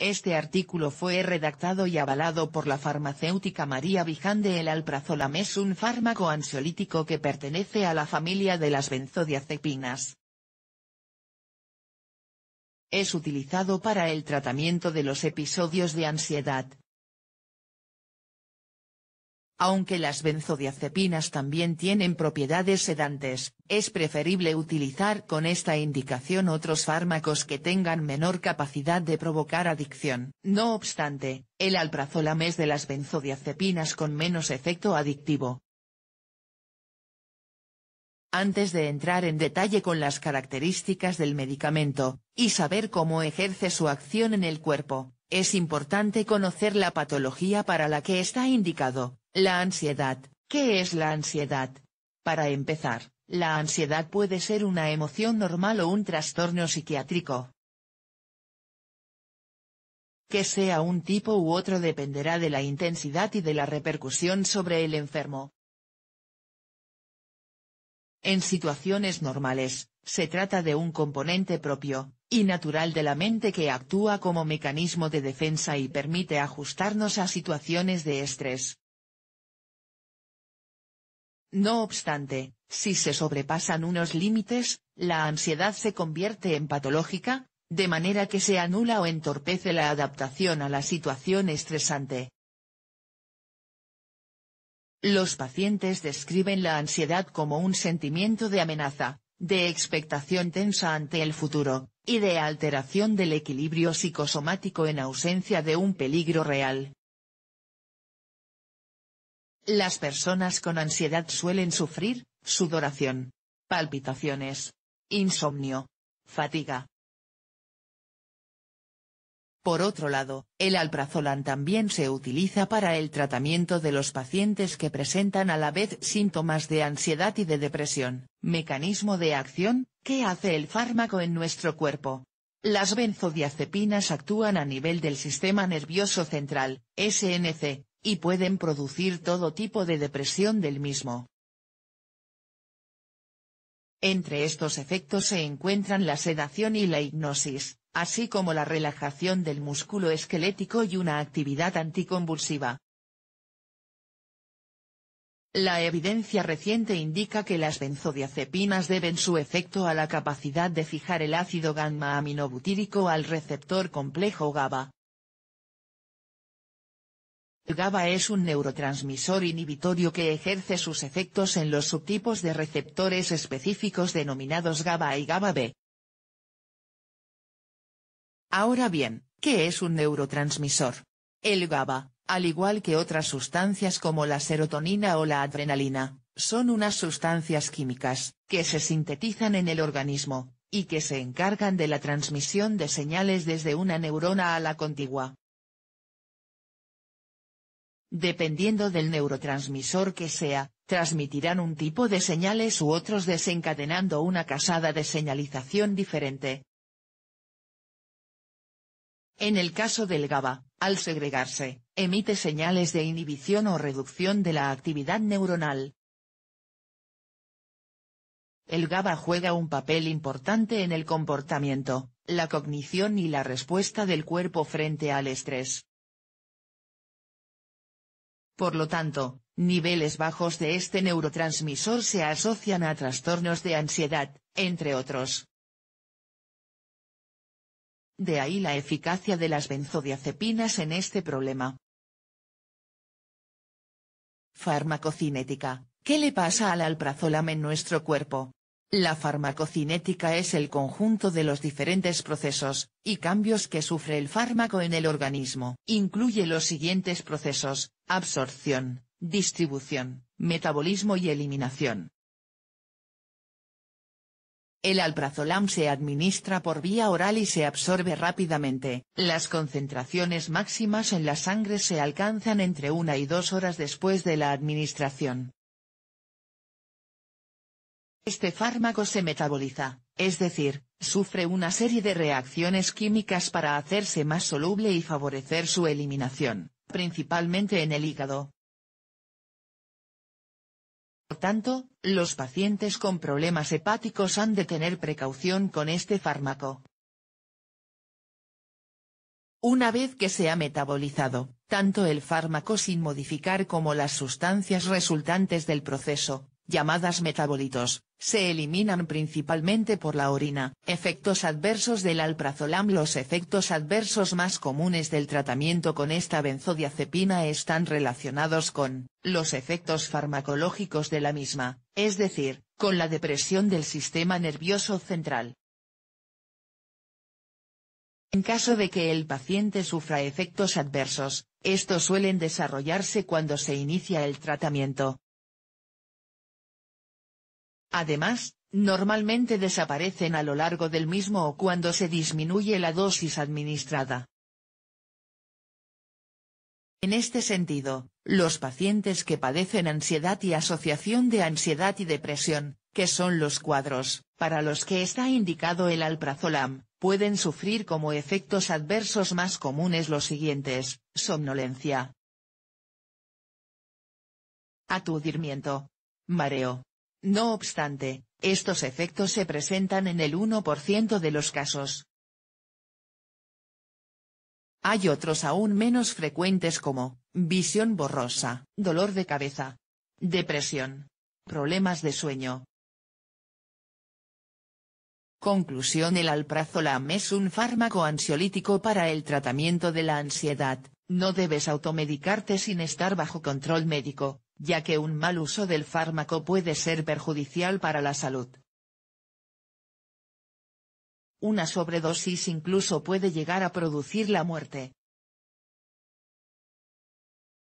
Este artículo fue redactado y avalado por la farmacéutica María de El alprazolam es un fármaco ansiolítico que pertenece a la familia de las benzodiazepinas. Es utilizado para el tratamiento de los episodios de ansiedad, aunque las benzodiazepinas también tienen propiedades sedantes, es preferible utilizar con esta indicación otros fármacos que tengan menor capacidad de provocar adicción. No obstante, el alprazolam es de las benzodiazepinas con menos efecto adictivo. Antes de entrar en detalle con las características del medicamento, y saber cómo ejerce su acción en el cuerpo, es importante conocer la patología para la que está indicado, la ansiedad. ¿Qué es la ansiedad? Para empezar, la ansiedad puede ser una emoción normal o un trastorno psiquiátrico. Que sea un tipo u otro dependerá de la intensidad y de la repercusión sobre el enfermo. En situaciones normales, se trata de un componente propio, y natural de la mente que actúa como mecanismo de defensa y permite ajustarnos a situaciones de estrés, no obstante, si se sobrepasan unos límites, la ansiedad se convierte en patológica, de manera que se anula o entorpece la adaptación a la situación estresante. Los pacientes describen la ansiedad como un sentimiento de amenaza, de expectación tensa ante el futuro, y de alteración del equilibrio psicosomático en ausencia de un peligro real. Las personas con ansiedad suelen sufrir, sudoración, palpitaciones, insomnio, fatiga. Por otro lado, el alprazolam también se utiliza para el tratamiento de los pacientes que presentan a la vez síntomas de ansiedad y de depresión, mecanismo de acción, que hace el fármaco en nuestro cuerpo. Las benzodiazepinas actúan a nivel del sistema nervioso central, SNC, y pueden producir todo tipo de depresión del mismo. Entre estos efectos se encuentran la sedación y la hipnosis, así como la relajación del músculo esquelético y una actividad anticonvulsiva. La evidencia reciente indica que las benzodiazepinas deben su efecto a la capacidad de fijar el ácido gamma-aminobutírico al receptor complejo GABA, el GABA es un neurotransmisor inhibitorio que ejerce sus efectos en los subtipos de receptores específicos denominados GABA y GABA-B. Ahora bien, ¿qué es un neurotransmisor? El GABA, al igual que otras sustancias como la serotonina o la adrenalina, son unas sustancias químicas, que se sintetizan en el organismo, y que se encargan de la transmisión de señales desde una neurona a la contigua. Dependiendo del neurotransmisor que sea, transmitirán un tipo de señales u otros desencadenando una casada de señalización diferente. En el caso del GABA, al segregarse, emite señales de inhibición o reducción de la actividad neuronal. El GABA juega un papel importante en el comportamiento, la cognición y la respuesta del cuerpo frente al estrés. Por lo tanto, niveles bajos de este neurotransmisor se asocian a trastornos de ansiedad, entre otros. De ahí la eficacia de las benzodiazepinas en este problema. Farmacocinética. ¿Qué le pasa al alprazolam en nuestro cuerpo? La farmacocinética es el conjunto de los diferentes procesos y cambios que sufre el fármaco en el organismo. Incluye los siguientes procesos, absorción, distribución, metabolismo y eliminación. El alprazolam se administra por vía oral y se absorbe rápidamente. Las concentraciones máximas en la sangre se alcanzan entre una y dos horas después de la administración. Este fármaco se metaboliza, es decir, sufre una serie de reacciones químicas para hacerse más soluble y favorecer su eliminación principalmente en el hígado. Por tanto, los pacientes con problemas hepáticos han de tener precaución con este fármaco. Una vez que se ha metabolizado, tanto el fármaco sin modificar como las sustancias resultantes del proceso, llamadas metabolitos, se eliminan principalmente por la orina. Efectos adversos del alprazolam Los efectos adversos más comunes del tratamiento con esta benzodiazepina están relacionados con, los efectos farmacológicos de la misma, es decir, con la depresión del sistema nervioso central. En caso de que el paciente sufra efectos adversos, estos suelen desarrollarse cuando se inicia el tratamiento, Además, normalmente desaparecen a lo largo del mismo o cuando se disminuye la dosis administrada. En este sentido, los pacientes que padecen ansiedad y asociación de ansiedad y depresión, que son los cuadros, para los que está indicado el alprazolam, pueden sufrir como efectos adversos más comunes los siguientes, somnolencia, aturdimiento, mareo, no obstante, estos efectos se presentan en el 1% de los casos. Hay otros aún menos frecuentes como, visión borrosa, dolor de cabeza, depresión, problemas de sueño. Conclusión El alprazolam es un fármaco ansiolítico para el tratamiento de la ansiedad. No debes automedicarte sin estar bajo control médico, ya que un mal uso del fármaco puede ser perjudicial para la salud. Una sobredosis incluso puede llegar a producir la muerte.